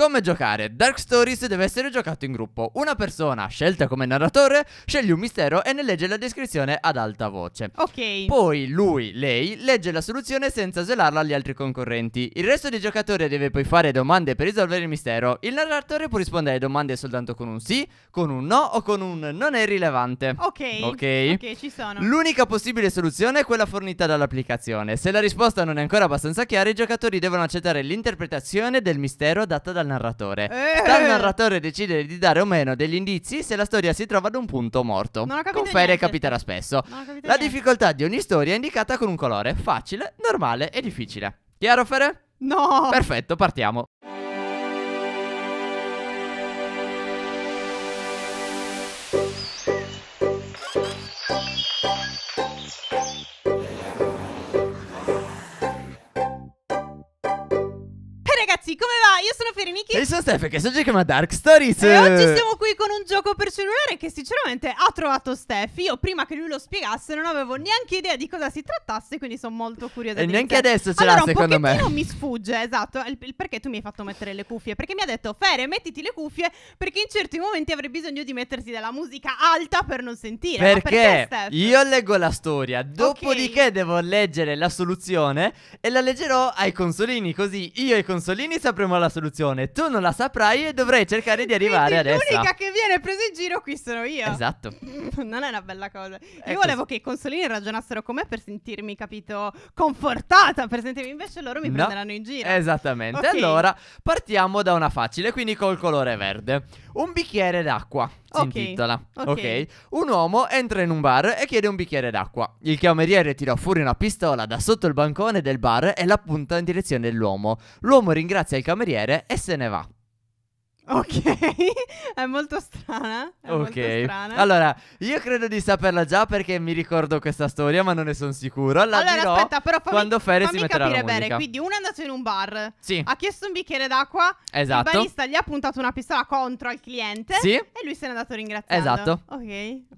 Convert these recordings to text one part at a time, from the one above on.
Come giocare? Dark Stories deve essere giocato in gruppo. Una persona, scelta come narratore, sceglie un mistero e ne legge la descrizione ad alta voce. Ok. Poi lui, lei, legge la soluzione senza svelarla agli altri concorrenti. Il resto dei giocatori deve poi fare domande per risolvere il mistero. Il narratore può rispondere alle domande soltanto con un sì, con un no o con un non è rilevante. Ok. Ok. Ok, ci sono. L'unica possibile soluzione è quella fornita dall'applicazione. Se la risposta non è ancora abbastanza chiara, i giocatori devono accettare l'interpretazione del mistero data dal narratore. Eh. Sta al narratore decidere di dare o meno degli indizi se la storia si trova ad un punto morto. Non ho Con Fede capiterà spesso. Non ho la niente. difficoltà di ogni storia è indicata con un colore. Facile, normale e difficile. Chiaro, Fede? No! Perfetto, partiamo. amici. E sono Steph, che so già chiama Dark Stories. E oggi siamo qui con un gioco per cellulare che sinceramente ha trovato Steph. Io prima che lui lo spiegasse non avevo neanche idea di cosa si trattasse, quindi sono molto curiosa. E neanche iniziare. adesso ce l'ha allora, secondo me. Non mi sfugge, esatto, il, il, perché tu mi hai fatto mettere le cuffie. Perché mi ha detto, Fere, mettiti le cuffie perché in certi momenti avrei bisogno di mettersi della musica alta per non sentire. Perché, perché io leggo la storia, dopodiché okay. devo leggere la soluzione e la leggerò ai consolini, così io e i consolini sapremo la soluzione tu non la saprai e dovrei cercare di arrivare Quindi adesso. L'unica che viene presa in giro qui sono io. Esatto. non è una bella cosa. È io volevo che i consolini ragionassero con me per sentirmi, capito, confortata, per sentirmi invece loro mi no. prenderanno in giro. Esattamente. Okay. Allora, partiamo da una facile, quindi col colore verde. Un bicchiere d'acqua si okay. intitola. Okay. ok. Un uomo entra in un bar e chiede un bicchiere d'acqua. Il cameriere tirò fuori una pistola da sotto il bancone del bar e la punta in direzione dell'uomo. L'uomo ringrazia il cameriere e se ne ne va. Ok, è molto strana. È ok, molto strana. allora io credo di saperla già perché mi ricordo questa storia, ma non ne sono sicuro. La allora, aspetta, però fammi, quando Fere fammi si metterà capire bene. Quindi, uno è andato in un bar, sì. ha chiesto un bicchiere d'acqua. Esatto. Il barista gli ha puntato una pistola contro il cliente. Sì. E lui se n'è andato ringraziando. Esatto. Ok,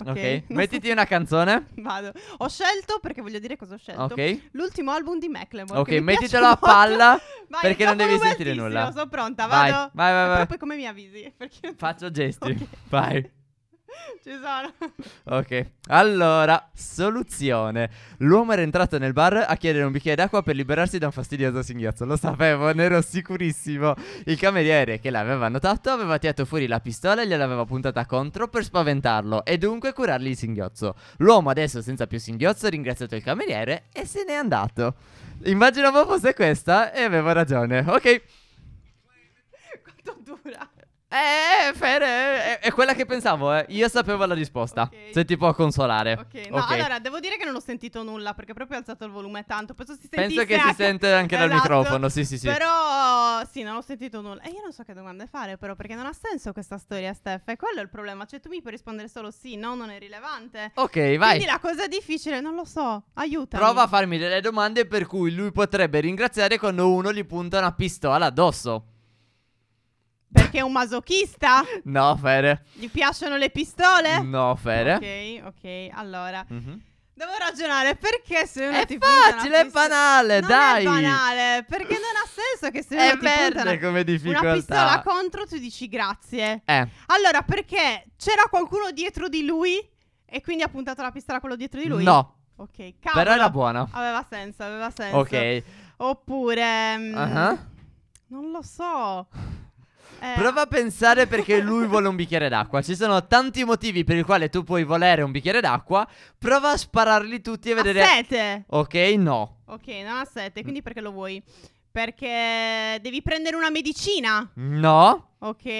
ok. okay. Mettiti so. una canzone. Vado. Ho scelto perché voglio dire cosa ho scelto. Ok. L'ultimo album di Macklemore. Ok, mettitelo a palla perché non devi sentire nulla. Sono pronta, vado. Vai, vai, vai. E poi come mi avvisi. Perché... Faccio gesti. Okay. Vai. Ci sono. Ok. Allora, soluzione. L'uomo era entrato nel bar a chiedere un bicchiere d'acqua per liberarsi da un fastidioso singhiozzo. Lo sapevo, ne ero sicurissimo. Il cameriere, che l'aveva notato, aveva tirato fuori la pistola e gliel'aveva puntata contro per spaventarlo e dunque curargli il singhiozzo. L'uomo adesso, senza più singhiozzo, ha ringraziato il cameriere e se n'è andato. Immaginavo fosse questa e avevo ragione. Ok. Quanto dura? Eh, eh, Fede, eh, eh. è, quella che pensavo, eh. Io sapevo la risposta. Okay. Se ti può consolare. Ok, no, okay. allora devo dire che non ho sentito nulla perché proprio ho alzato il volume tanto. Penso, si Penso che anche... si sente anche esatto. dal microfono. Sì, sì, sì. Però, sì, non ho sentito nulla. E io non so che domande fare, però, perché non ha senso questa storia, Steph. E quello è il problema. Cioè, tu mi puoi rispondere solo sì, no, non è rilevante. Ok, vai. Quindi la cosa difficile, non lo so. Aiuta. Prova a farmi delle domande per cui lui potrebbe ringraziare quando uno gli punta una pistola addosso. Perché è un masochista? No, Fere. Gli piacciono le pistole? No, Fere. Ok, ok, allora. Mm-hmm. Devo ragionare perché se uno è ti facile, è pistola... banale, non dai. È banale, perché non ha senso che se uno è ti puntano come difficoltà. una pistola contro tu dici grazie. Eh. Allora, perché c'era qualcuno dietro di lui e quindi ha puntato la pistola a quello dietro di lui? No. Ok, cavolo. Però era buona. Aveva senso, aveva senso. Ok. Oppure mm, uh-huh. Non lo so. Eh. Prova a pensare perché lui vuole un bicchiere d'acqua. Ci sono tanti motivi per i quali tu puoi volere un bicchiere d'acqua. Prova a spararli tutti e vedere. A sete. Ok, no. Ok, non a sete. Quindi perché lo vuoi? Perché devi prendere una medicina. No. Ok.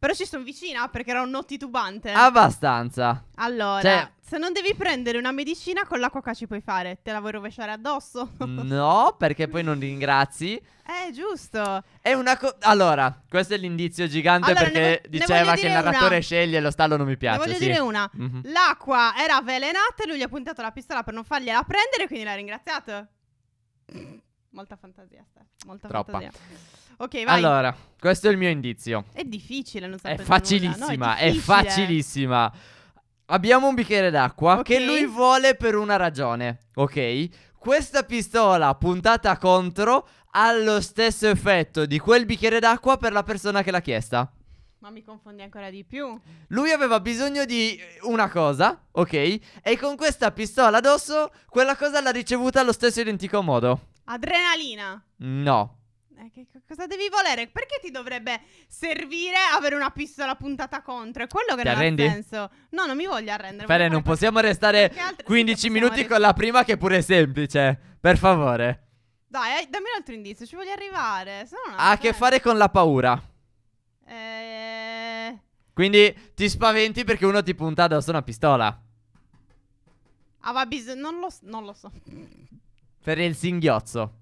Però ci sono vicina perché era un nottitubante. Abbastanza. Allora, Cioè- se non devi prendere una medicina, con l'acqua che ci puoi fare? Te la vuoi rovesciare addosso? No, perché poi non ringrazi. Eh, giusto. È una co- Allora, questo è l'indizio gigante Allora, ne perché vo- diceva voglio che il narratore una. sceglie e lo stallo non mi piace. ne voglio sì. dire una. Mhm. L'acqua era avvelenata e lui gli ha puntato la pistola per non fargliela prendere, quindi l'ha ringraziato. Molta fantasia, Steph. Molta Troppa. fantasia. Ok, vai. Allora, questo è il mio indizio. È difficile, non sapere È facilissima, no, è, è, facilissima. Abbiamo un bicchiere d'acqua okay. che lui vuole per una ragione, ok? Questa pistola puntata contro ha lo stesso effetto di quel bicchiere d'acqua per la persona che l'ha chiesta. Ma mi confondi ancora di più. Lui aveva bisogno di una cosa, ok? E con questa pistola addosso, quella cosa l'ha ricevuta allo stesso identico modo. Adrenalina. No. Eh, che, cosa devi volere? Perché ti dovrebbe servire avere una pistola puntata contro? È quello che ti non arrendi? ha senso. No, non mi voglio arrendere. Fede, non possiamo così. restare 15 possiamo minuti con la prima che pure è semplice. Per favore. Dai, dammi un altro indizio, ci voglio arrivare. ha a che fare con la paura. Eh... Quindi ti spaventi perché uno ti punta addosso una pistola. Ah, va bisogno. Non, lo so. non lo so per il singhiozzo.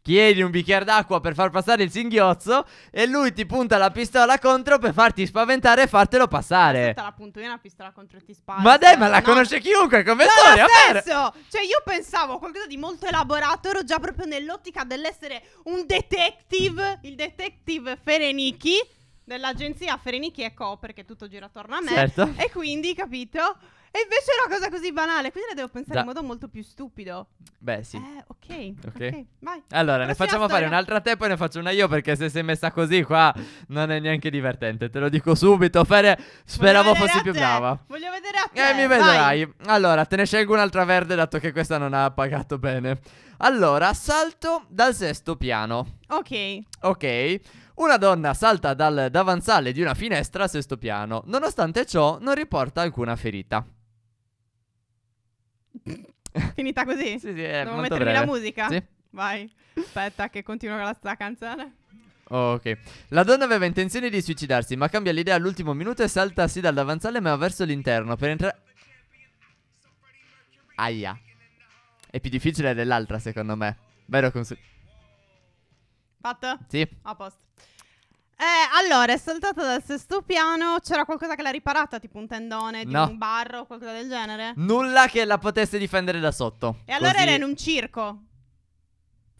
Chiedi un bicchiere d'acqua per far passare il singhiozzo e lui ti punta la pistola contro per farti spaventare e fartelo passare. Aspetta, la punto io una pistola contro e ti sparo. Ma dai, ma la no. conosce chiunque come no, storia. Adesso, cioè io pensavo a qualcosa di molto elaborato, ero già proprio nell'ottica dell'essere un detective, il detective Ferenichi dell'agenzia Ferenichi e Co perché tutto gira attorno a me. Certo. E quindi, capito? E invece è una cosa così banale, quindi la devo pensare da. in modo molto più stupido. Beh, sì. Eh, okay, okay. ok, vai. Allora, Prossima ne facciamo fare un'altra a te, poi ne faccio una io, perché se sei messa così qua non è neanche divertente. Te lo dico subito, Fere, speravo fossi più brava. Voglio vedere a eh, te. Eh, mi vedrai. Allora, te ne scelgo un'altra verde, dato che questa non ha pagato bene. Allora, salto dal sesto piano. Ok. Ok. Una donna salta dal davanzale di una finestra al sesto piano. Nonostante ciò, non riporta alcuna ferita finita così? Sì, sì, è Devo molto mettermi breve. la musica? Sì. Vai. Aspetta che continuo con la sta canzone. ok. La donna aveva intenzione di suicidarsi, ma cambia l'idea all'ultimo minuto e salta sì dal davanzale ma verso l'interno per entrare... Aia. È più difficile dell'altra, secondo me. Vero, consiglio. Fatto? Sì. A posto. Eh, allora, è saltata dal sesto piano. C'era qualcosa che l'ha riparata, tipo un tendone di No. un barro o qualcosa del genere. Nulla che la potesse difendere da sotto. E allora Così- era in un circo.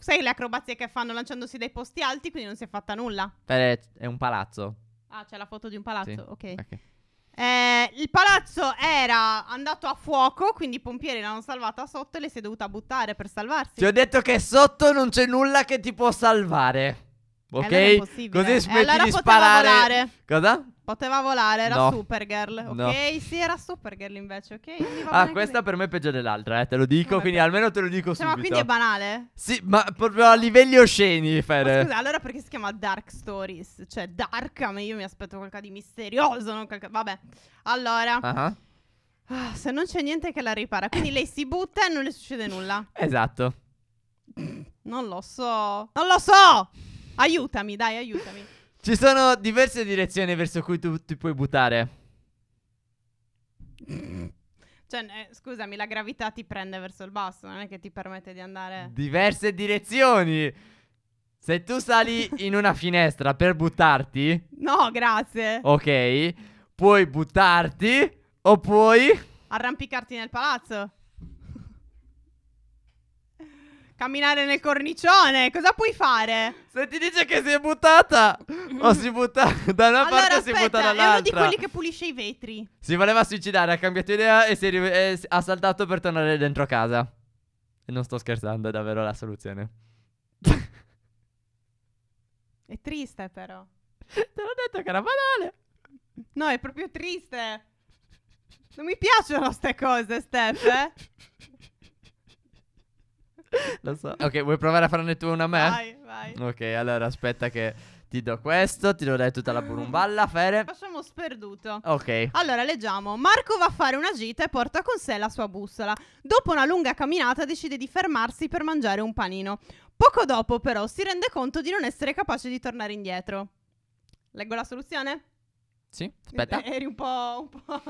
Sai le acrobazie che fanno lanciandosi dai posti alti, quindi non si è fatta nulla. Eh, È un palazzo. Ah, c'è la foto di un palazzo, Sì. ok. Ok. Eh, il palazzo era andato a fuoco, quindi i pompieri l'hanno salvata sotto e lei si è dovuta buttare per salvarsi. Ti ho detto che sotto non c'è nulla che ti può salvare. Ok? Allora Così smetti allora di sparare. Volare. Cosa? Poteva volare, era no. Supergirl. Ok? No. Sì, era Supergirl invece, ok? Ah, questa per me è peggio dell'altra, eh, te lo dico, Vabbè. quindi almeno te lo dico cioè, subito. Ma quindi è banale? Sì, ma proprio a livelli osceni, Fere. scusa, allora perché si chiama Dark Stories? Cioè, Dark, ma io mi aspetto qualcosa di misterioso, non qualcosa... Vabbè. Allora... Uh-huh. se non c'è niente che la ripara, quindi lei si butta e non le succede nulla. Esatto. Non lo so. Non lo so! Aiutami, dai, aiutami. Ci sono diverse direzioni verso cui tu ti puoi buttare. Cioè, eh, scusami, la gravità ti prende verso il basso, non è che ti permette di andare... Diverse direzioni! Se tu sali in una finestra per buttarti... No, grazie! Ok, puoi buttarti o puoi... Arrampicarti nel palazzo camminare nel cornicione, cosa puoi fare? Se ti dice che si è buttata, o si butta da una allora, parte o si butta dall'altra. È uno di quelli che pulisce i vetri. Si voleva suicidare, ha cambiato idea e, si e ha saltato per tornare dentro casa. E non sto scherzando, è davvero la soluzione. è triste però. Te l'ho detto che era banale. No, è proprio triste. Non mi piacciono queste cose, Steph. Eh? Lo so. Ok, vuoi provare a farne tu una a me? Vai, vai. Ok, allora aspetta che ti do questo, ti do dai tutta la burumballa, Fere. Facciamo sperduto. Ok. Allora, leggiamo. Marco va a fare una gita e porta con sé la sua bussola. Dopo una lunga camminata decide di fermarsi per mangiare un panino. Poco dopo, però, si rende conto di non essere capace di tornare indietro. Leggo la soluzione? Sì, aspetta. E- eh, eri un po'... Un po'...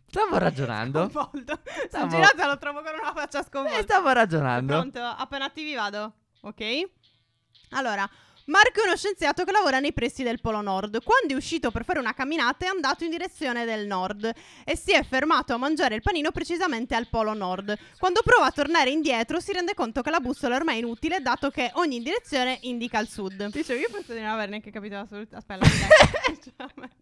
Stavo ragionando. Sconvolto. Stavo... Girata lo trovo con una faccia sconvolta. Eh, stavo ragionando. Pronto, appena attivi vado. Ok? Allora, Marco è uno scienziato che lavora nei pressi del Polo Nord. Quando è uscito per fare una camminata è andato in direzione del nord e si è fermato a mangiare il panino precisamente al Polo Nord. Quando prova a tornare indietro si rende conto che la bussola è ormai inutile dato che ogni direzione indica il sud. Dicevo, io penso di non aver neanche capito la assolutamente. Aspetta,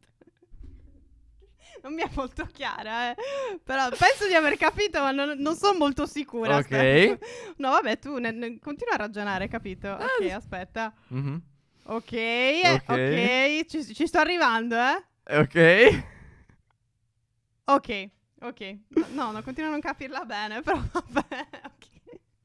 non mi è molto chiara, eh. però penso di aver capito, ma non, non sono molto sicura. Ok. Aspetta. No, vabbè, tu ne, ne, continua a ragionare, capito? Ah, ok, aspetta. Mm-hmm. Okay, ok, ok, ci, ci sto arrivando, eh. Ok. Ok. Ok, no, no, continuo a non capirla bene, però vabbè.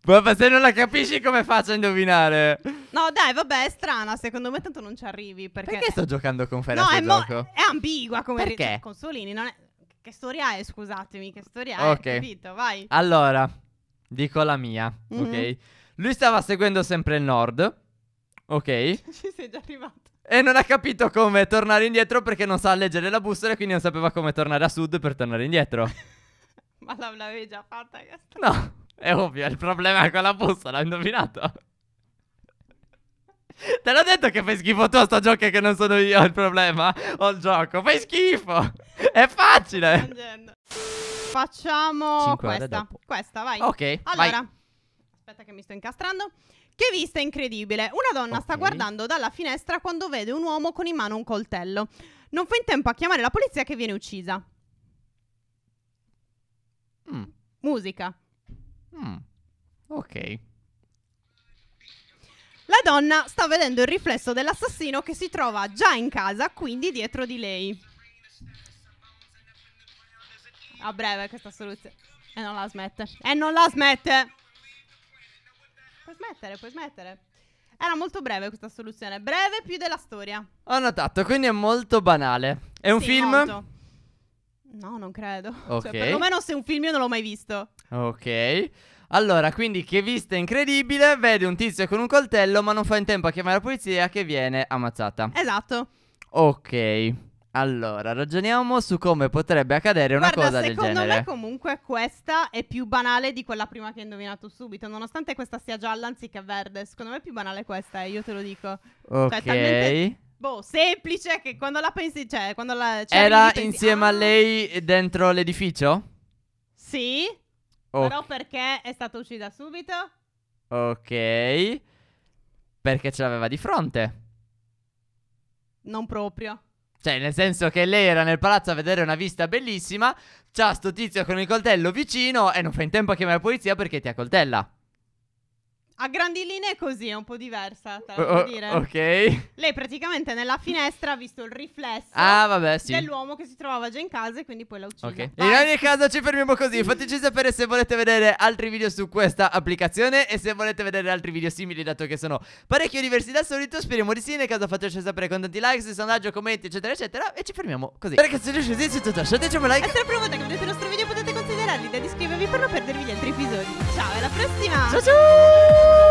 Vabbè, se non la capisci come faccio a indovinare? No, dai, vabbè, è strana. Secondo me tanto non ci arrivi. Perché, perché sto giocando con Fera no, è, mo- è ambigua come perché? Ri- Consolini. Non è... Che storia è, scusatemi, che storia è? Ok. Capito, vai. Allora, dico la mia, mm-hmm. ok? Lui stava seguendo sempre il nord, ok? ci sei già arrivato. E non ha capito come tornare indietro perché non sa leggere la bussola e quindi non sapeva come tornare a sud per tornare indietro. Ma l'avevi già fatta? No. È ovvio, il problema è con la bussola, l'ho indovinato. Te l'ho detto che fai schifo tu a sto gioco e che non sono io il problema? Ho il gioco, fai schifo! È facile! Facciamo questa. Questa, vai. Ok, Allora, vai. aspetta che mi sto incastrando. Che vista incredibile! Una donna okay. sta guardando dalla finestra quando vede un uomo con in mano un coltello. Non fa in tempo a chiamare la polizia che viene uccisa. Mm. Musica. Mm, ok. La donna sta vedendo il riflesso dell'assassino che si trova già in casa, quindi dietro di lei. A breve questa soluzione. E eh, non la smette. E eh, non la smette! Puoi smettere, puoi smettere. Era molto breve questa soluzione, breve più della storia. Ho notato, quindi è molto banale. È un sì, film molto. No, non credo. Cioè, ok. Cioè, perlomeno se un film io non l'ho mai visto. Ok. Allora, quindi che vista incredibile, vede un tizio con un coltello ma non fa in tempo a chiamare la polizia che viene ammazzata. Esatto. Ok. Allora, ragioniamo su come potrebbe accadere una Guarda, cosa del genere. Secondo me comunque questa è più banale di quella prima che hai indovinato subito, nonostante questa sia gialla anziché verde. Secondo me è più banale questa, eh, io te lo dico. Cioè, ok. Cioè, talmente boh, semplice che quando la pensi, cioè, quando la... Cioè, Era pensi, insieme ah, a lei dentro l'edificio? Sì. Okay. Però perché è stata uccisa subito? Ok. Perché ce l'aveva di fronte. Non proprio. Cioè, nel senso che lei era nel palazzo a vedere una vista bellissima, c'ha sto tizio con il coltello vicino e non fa in tempo a chiamare la polizia perché ti accoltella. A grandi linee è così, è un po' diversa, te, oh, oh, dire. Ok. Lei praticamente nella finestra ha visto il riflesso ah, vabbè, sì. dell'uomo che si trovava già in casa e quindi poi l'ha ucciso. Ok. In ogni caso ci fermiamo così, fateci sapere se volete vedere altri video su questa applicazione e se volete vedere altri video simili, dato che sono parecchio diversi dal solito, speriamo di sì, nel caso fateci sapere con tanti like, sondaggio, commenti, eccetera, eccetera, e ci fermiamo così. Ragazzi, se riuscite, se tutto, lasciateci un like. E se volta che vedete il nostro video potete valida di iscrivervi per non perdervi gli altri episodi. Ciao, alla prossima! Ciao ciao!